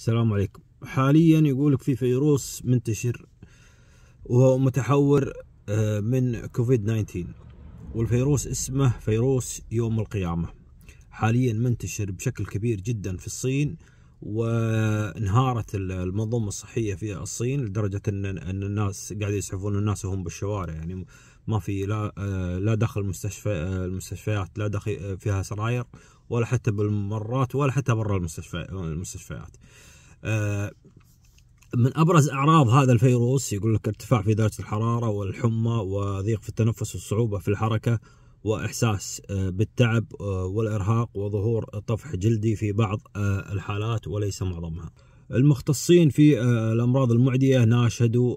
السلام عليكم حاليا يقولك في فيروس منتشر وهو متحور آه، من كوفيد 19 والفيروس اسمه فيروس يوم القيامة حاليا منتشر بشكل كبير جدا في الصين وانهارت المنظومه الصحيه في الصين لدرجه ان ان الناس قاعد يسعفون الناس وهم بالشوارع يعني ما في لا آه، لا داخل المستشفى آه، المستشفيات لا دخل آه، فيها سراير ولا حتى بالممرات ولا حتى برا المستشفى المستشفيات. من ابرز اعراض هذا الفيروس يقول لك ارتفاع في درجه الحراره والحمى وضيق في التنفس والصعوبه في الحركه واحساس آه، بالتعب آه، والارهاق وظهور طفح جلدي في بعض آه، الحالات وليس معظمها. المختصين في الامراض المعديه ناشدوا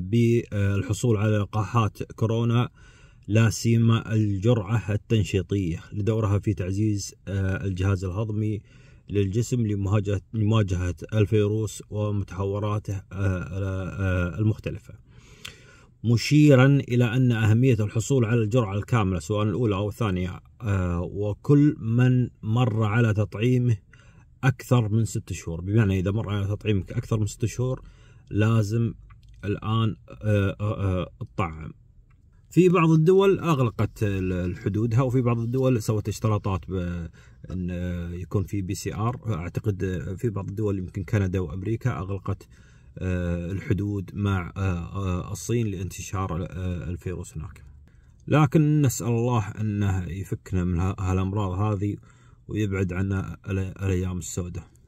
بالحصول على لقاحات كورونا لا سيما الجرعه التنشيطيه لدورها في تعزيز الجهاز الهضمي للجسم لمواجهه الفيروس ومتحوراته المختلفه. مشيرا إلى أن أهمية الحصول على الجرعة الكاملة سواء الأولى أو الثانية آه، وكل من مر على تطعيمه أكثر من ست شهور بمعنى إذا مر على تطعيمك أكثر من ست شهور لازم الآن تطعم آه، آه، في بعض الدول أغلقت حدودها وفي بعض الدول سوت اشتراطات بأن يكون في بي سي آر أعتقد في بعض الدول يمكن كندا وأمريكا أغلقت آه، الحدود مع آه، آه، الصين لانتشار الفيروس هناك لكن نسأل الله أنه يفكنا من هالأمراض هذه ويبعد عنا الأيام السوداء